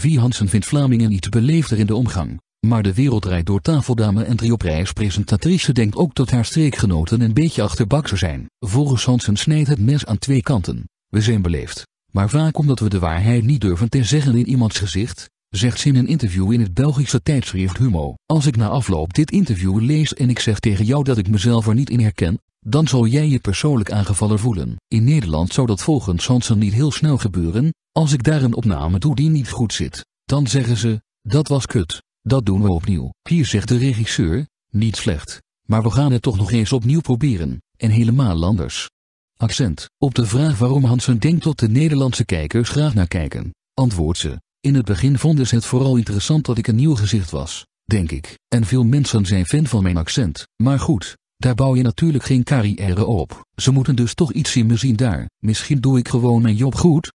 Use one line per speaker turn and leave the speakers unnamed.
Vie Hansen vindt Vlamingen niet beleefder in de omgang, maar de wereldrijd door tafeldame en drioprijspresentatrice denkt ook dat haar streekgenoten een beetje achterbaksen zijn. Volgens Hansen snijdt het mes aan twee kanten. We zijn beleefd, maar vaak omdat we de waarheid niet durven te zeggen in iemands gezicht, zegt ze in een interview in het Belgische tijdschrift Humo. Als ik na afloop dit interview lees en ik zeg tegen jou dat ik mezelf er niet in herken, dan zal jij je persoonlijk aangevallen voelen. In Nederland zou dat volgens Hansen niet heel snel gebeuren, als ik daar een opname doe die niet goed zit, dan zeggen ze, dat was kut, dat doen we opnieuw. Hier zegt de regisseur, niet slecht, maar we gaan het toch nog eens opnieuw proberen, en helemaal anders. Accent, op de vraag waarom Hansen denkt dat de Nederlandse kijkers graag naar kijken, antwoordt ze, in het begin vonden ze het vooral interessant dat ik een nieuw gezicht was, denk ik, en veel mensen zijn fan van mijn accent, maar goed, daar bouw je natuurlijk geen carrière op. Ze moeten dus toch iets in me zien daar. Misschien doe ik gewoon mijn job goed,